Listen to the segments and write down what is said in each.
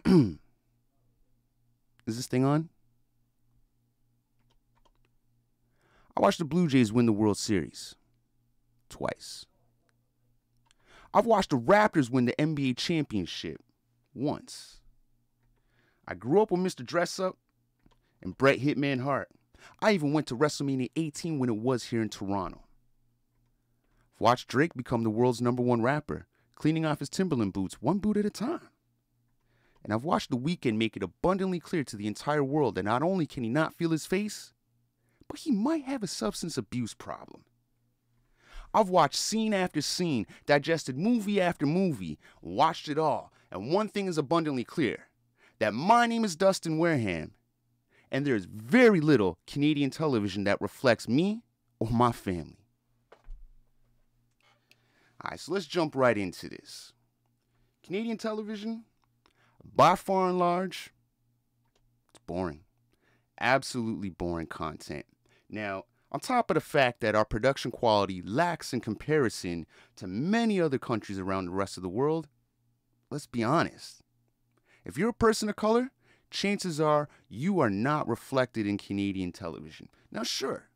Is this thing on? I watched the Blue Jays win the World Series twice. I've watched the Raptors win the NBA championship once. I grew up with Mr. Dress Up and Bret Hitman Hart. I even went to WrestleMania 18 when it was here in Toronto. I've watched Drake become the world's number one rapper, cleaning off his Timberland boots one boot at a time. And I've watched The Weeknd make it abundantly clear to the entire world that not only can he not feel his face, but he might have a substance abuse problem. I've watched scene after scene, digested movie after movie, watched it all, and one thing is abundantly clear that my name is Dustin Wareham, and there's very little Canadian television that reflects me or my family. All right, so let's jump right into this. Canadian television, by far and large, it's boring. Absolutely boring content. Now, on top of the fact that our production quality lacks in comparison to many other countries around the rest of the world, let's be honest. If you're a person of color, chances are you are not reflected in Canadian television. Now, sure,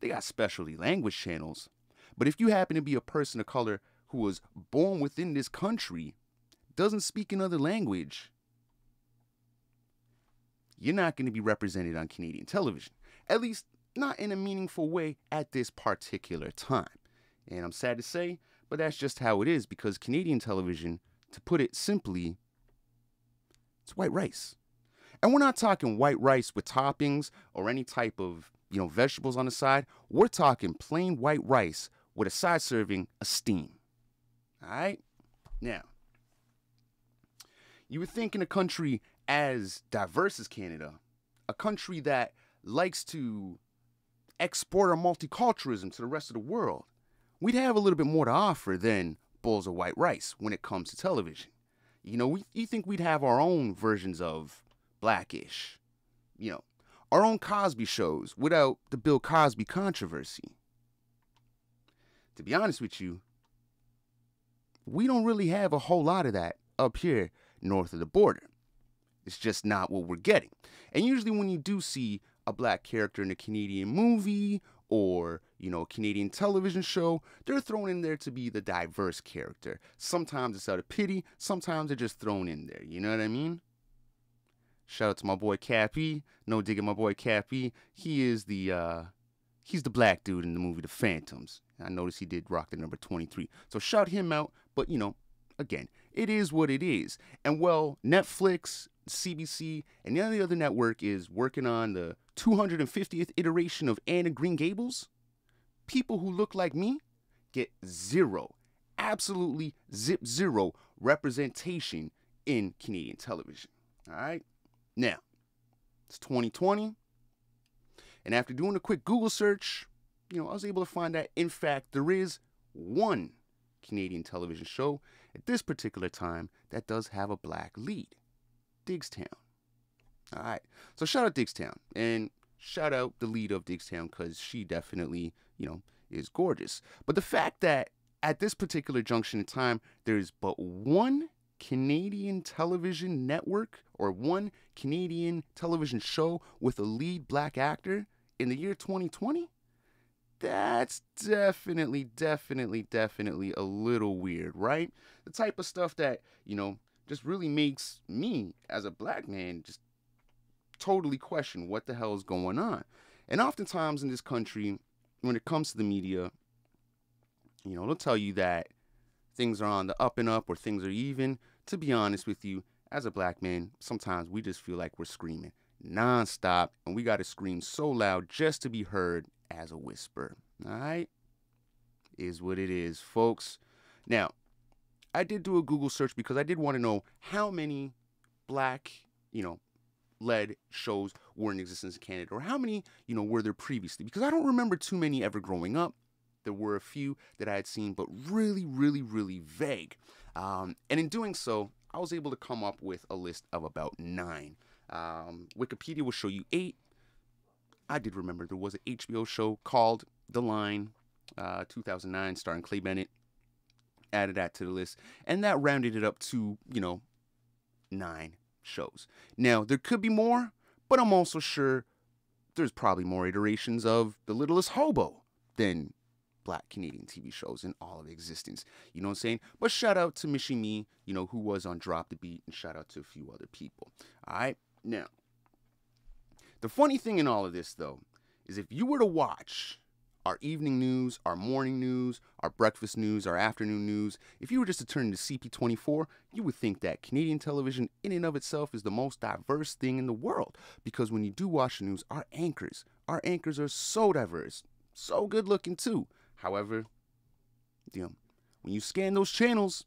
they got specialty language channels, but if you happen to be a person of color who was born within this country, doesn't speak another language, you're not going to be represented on Canadian television, at least not in a meaningful way at this particular time. And I'm sad to say, but that's just how it is because Canadian television, to put it simply, it's white rice. And we're not talking white rice with toppings or any type of, you know, vegetables on the side. We're talking plain white rice with a side serving of steam. All right? Now, you would think in a country as diverse as Canada, a country that likes to export our multiculturalism to the rest of the world, we'd have a little bit more to offer than bowls of white rice when it comes to television. You know, we, you think we'd have our own versions of blackish, you know, our own Cosby shows without the Bill Cosby controversy. To be honest with you, we don't really have a whole lot of that up here north of the border. It's just not what we're getting. And usually, when you do see a black character in a Canadian movie or you know a Canadian television show, they're thrown in there to be the diverse character. Sometimes it's out of pity, sometimes they're just thrown in there. You know what I mean? Shout out to my boy Cappy. No digging my boy Cappy. He is the uh he's the black dude in the movie The Phantoms. I noticed he did rock the number 23. So shout him out, but you know, again, it is what it is. And well, Netflix, CBC, and the other network is working on the 250th iteration of Anne of Green Gables, people who look like me get zero, absolutely zip zero representation in Canadian television. All right. Now, it's 2020. And after doing a quick Google search, you know, I was able to find that, in fact, there is one Canadian television show at this particular time, that does have a black lead. Digstown. All right. So shout out Digstown and shout out the lead of Digstown because she definitely, you know, is gorgeous. But the fact that at this particular junction in time, there is but one Canadian television network or one Canadian television show with a lead black actor in the year 2020? that's definitely, definitely, definitely a little weird, right? The type of stuff that, you know, just really makes me as a black man just totally question what the hell is going on. And oftentimes in this country, when it comes to the media, you know, they'll tell you that things are on the up and up or things are even. To be honest with you, as a black man, sometimes we just feel like we're screaming nonstop and we got to scream so loud just to be heard as a whisper. All right? Is what it is, folks. Now, I did do a Google search because I did want to know how many black, you know, led shows were in existence in Canada or how many, you know, were there previously because I don't remember too many ever growing up. There were a few that I had seen, but really, really, really vague. Um, and in doing so, I was able to come up with a list of about nine. Um, Wikipedia will show you eight, I did remember there was an HBO show called The Line, uh, 2009, starring Clay Bennett. Added that to the list, and that rounded it up to you know nine shows. Now there could be more, but I'm also sure there's probably more iterations of The Littlest Hobo than black Canadian TV shows in all of existence. You know what I'm saying? But shout out to Mishimi, Me, you know, who was on Drop the Beat, and shout out to a few other people. All right, now the funny thing in all of this, though, is if you were to watch our evening news, our morning news, our breakfast news, our afternoon news, if you were just to turn to CP24, you would think that Canadian television in and of itself is the most diverse thing in the world. Because when you do watch the news, our anchors, our anchors are so diverse, so good looking too. However, you know, when you scan those channels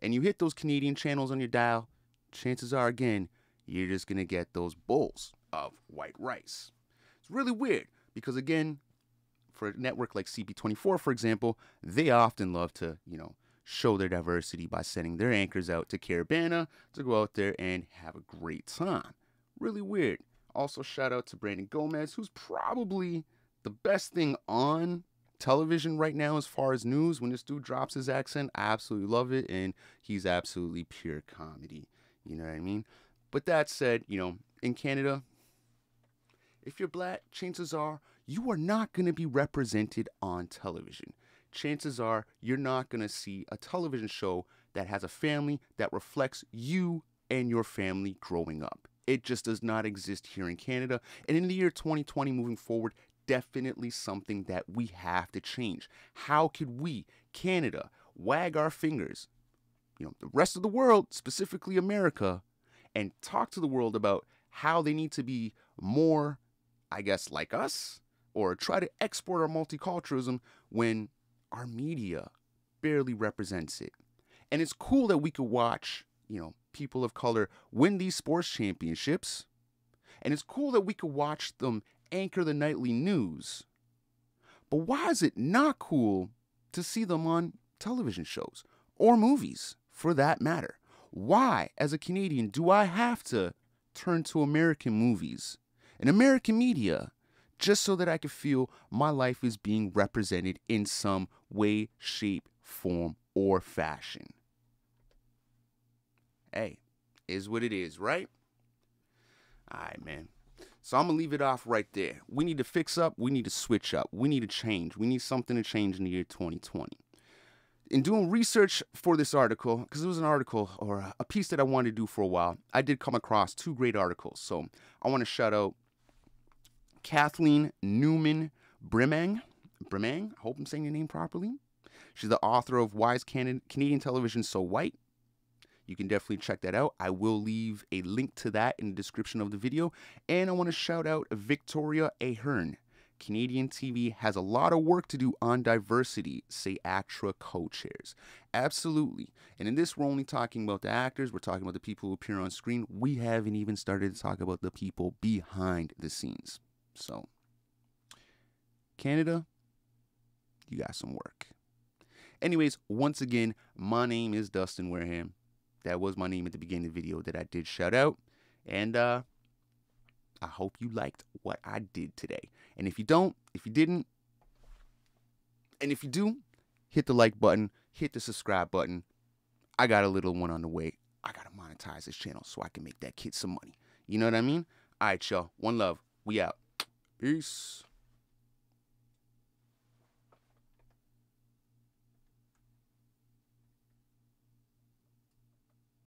and you hit those Canadian channels on your dial, chances are again, you're just gonna get those bulls of white rice. It's really weird because, again, for a network like CP24, for example, they often love to, you know, show their diversity by sending their anchors out to Carabana to go out there and have a great time. Really weird. Also, shout out to Brandon Gomez, who's probably the best thing on television right now as far as news. When this dude drops his accent, I absolutely love it, and he's absolutely pure comedy. You know what I mean? But that said, you know, in Canada, if you're black, chances are you are not going to be represented on television. Chances are you're not going to see a television show that has a family that reflects you and your family growing up. It just does not exist here in Canada. And in the year 2020, moving forward, definitely something that we have to change. How could we, Canada, wag our fingers, you know, the rest of the world, specifically America, and talk to the world about how they need to be more I guess, like us or try to export our multiculturalism when our media barely represents it. And it's cool that we could watch, you know, people of color win these sports championships. And it's cool that we could watch them anchor the nightly news. But why is it not cool to see them on television shows or movies for that matter? Why, as a Canadian, do I have to turn to American movies in American media just so that I could feel my life is being represented in some way, shape, form, or fashion. Hey, is what it is, right? All right, man. So I'm gonna leave it off right there. We need to fix up. We need to switch up. We need to change. We need something to change in the year 2020. In doing research for this article, because it was an article or a piece that I wanted to do for a while, I did come across two great articles. So I want to shout out Kathleen Newman Brimang. Brimang, I hope I'm saying your name properly. She's the author of Why is Canadian Television So White? You can definitely check that out. I will leave a link to that in the description of the video. And I want to shout out Victoria Ahern. Canadian TV has a lot of work to do on diversity, say ACTRA co chairs. Absolutely. And in this, we're only talking about the actors, we're talking about the people who appear on screen. We haven't even started to talk about the people behind the scenes. So, Canada, you got some work. Anyways, once again, my name is Dustin Wareham. That was my name at the beginning of the video that I did shout out. And uh, I hope you liked what I did today. And if you don't, if you didn't, and if you do, hit the like button, hit the subscribe button. I got a little one on the way. I got to monetize this channel so I can make that kid some money. You know what I mean? All right, y'all. One love. We out. Peace.